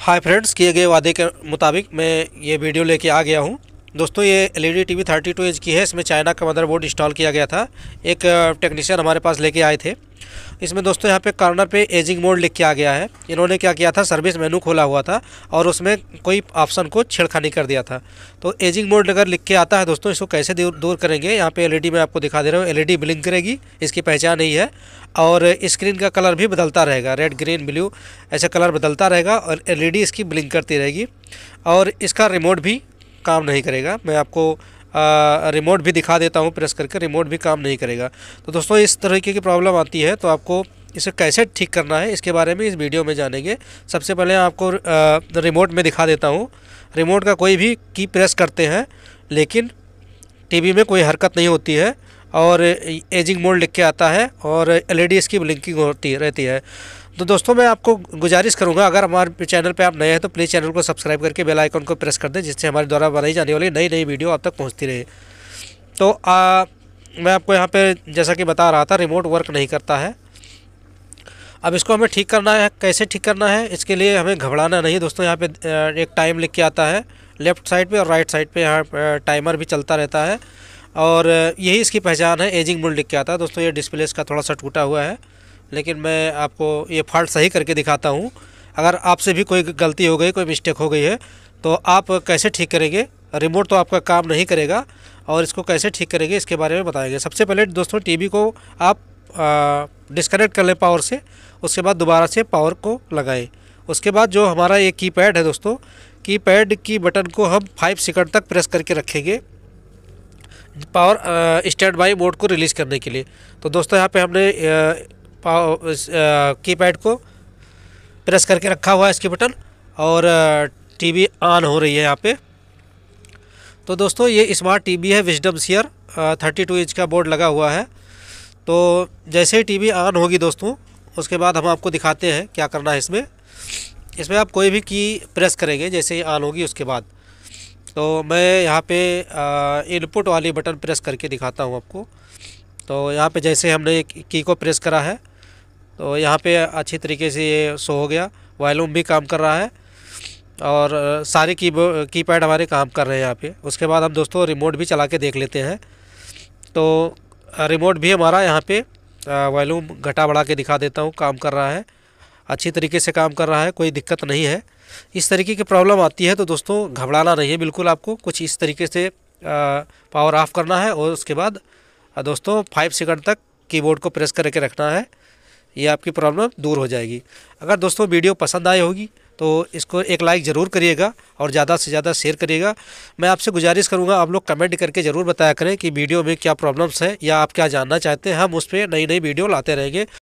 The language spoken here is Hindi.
हाय फ्रेंड्स किए गए वादे के मुताबिक मैं ये वीडियो लेके आ गया हूँ दोस्तों ये L E D T V thirty two inch की है इसमें चाइना का मदरबोर्ड इंस्टॉल किया गया था एक टेक्नीशियन हमारे पास लेके आए थे इसमें दोस्तों यहाँ पे कॉर्नर पे एजिंग मोड लिख के आ गया है इन्होंने क्या किया था सर्विस मेनू खोला हुआ था और उसमें कोई ऑप्शन को छेड़खानी कर दिया था तो एजिंग मोड अगर लिख के आता है दोस्तों इसको कैसे दूर करेंगे यहाँ पे एलईडी मैं आपको दिखा दे रहा हूँ एलईडी ब्लिंक करेगी इसकी पहचान नहीं है और स्क्रीन का कलर भी बदलता रहेगा रेड ग्रीन ब्लू ऐसे कलर बदलता रहेगा और एल इसकी ब्लिंक करती रहेगी और इसका रिमोट भी काम नहीं करेगा मैं आपको रिमोट भी दिखा देता हूँ प्रेस करके रिमोट भी काम नहीं करेगा तो दोस्तों इस तरीके की प्रॉब्लम आती है तो आपको इसे कैसे ठीक करना है इसके बारे में इस वीडियो में जानेंगे सबसे पहले आपको रिमोट में दिखा देता हूँ रिमोट का कोई भी की प्रेस करते हैं लेकिन टीवी में कोई हरकत नहीं होती है और एजिंग मोड लिख के आता है और एलईडी e इसकी ब्लिंकिंग होती रहती है तो दोस्तों मैं आपको गुजारिश करूंगा अगर हमारे चैनल पे आप नए हैं तो प्लीज़ चैनल को सब्सक्राइब करके बेल आइकन को प्रेस कर दें जिससे हमारे द्वारा बनाई जाने वाली नई नई वीडियो आप तक पहुँचती रहे तो आ, मैं आपको यहाँ पर जैसा कि बता रहा था रिमोट वर्क नहीं करता है अब इसको हमें ठीक करना है कैसे ठीक करना है इसके लिए हमें घबराना नहीं दोस्तों यहाँ पर एक टाइम लिख के आता है लेफ़्ट साइड पर और राइट साइड पर यहाँ टाइमर भी चलता रहता है और यही इसकी पहचान है एजिंग मूल लिख के आता है दोस्तों ये डिस्प्ले इसका थोड़ा सा टूटा हुआ है लेकिन मैं आपको ये फॉल्ट सही करके दिखाता हूँ अगर आपसे भी कोई गलती हो गई कोई मिस्टेक हो गई है तो आप कैसे ठीक करेंगे रिमोट तो आपका काम नहीं करेगा और इसको कैसे ठीक करेंगे इसके बारे में बताएंगे सबसे पहले दोस्तों टीवी को आप डिस्कनेक्ट कर लें पावर से उसके बाद दोबारा से पावर को लगाएं उसके बाद जो हमारा ये की पैड है दोस्तों की पैड की बटन को हम फाइव सेकंड तक प्रेस करके रखेंगे पावर स्टैंड बाई मोड को रिलीज़ करने के लिए तो दोस्तों यहाँ पे हमने की कीपैड को प्रेस करके रखा हुआ है इसकी बटन और टीवी ऑन हो रही है यहाँ पे तो दोस्तों ये स्मार्ट टीवी है विजडम थर्टी 32 इंच का बोर्ड लगा हुआ है तो जैसे ही टीवी ऑन होगी दोस्तों उसके बाद हम आपको दिखाते हैं क्या करना है इसमें इसमें आप कोई भी की प्रेस करेंगे जैसे ही ऑन होगी उसके बाद तो मैं यहाँ पे इनपुट वाली बटन प्रेस करके दिखाता हूँ आपको तो यहाँ पे जैसे हमने की को प्रेस करा है तो यहाँ पे अच्छी तरीके से ये शो हो गया वॉल्यूम भी काम कर रहा है और सारे की कीपैड हमारे काम कर रहे हैं यहाँ पे उसके बाद हम दोस्तों रिमोट भी चला के देख लेते हैं तो रिमोट भी हमारा यहाँ पे वॉल्यूम घटा बढ़ा के दिखा देता हूँ काम कर रहा है अच्छी तरीके से काम कर रहा है कोई दिक्कत नहीं है इस तरीके की प्रॉब्लम आती है तो दोस्तों घबराना नहीं है बिल्कुल आपको कुछ इस तरीके से पावर ऑफ़ करना है और उसके बाद दोस्तों फाइव सेकंड तक कीबोर्ड को प्रेस करके रखना है ये आपकी प्रॉब्लम दूर हो जाएगी अगर दोस्तों वीडियो पसंद आई होगी तो इसको एक लाइक ज़रूर करिएगा और ज़्यादा से ज़्यादा शेयर करिएगा मैं आपसे गुजारिश करूँगा आप लोग कमेंट करके ज़रूर बताया करें कि वीडियो में क्या प्रॉब्लम्स हैं या आप क्या जानना चाहते हैं हम उस पर नई नई वीडियो लाते रहेंगे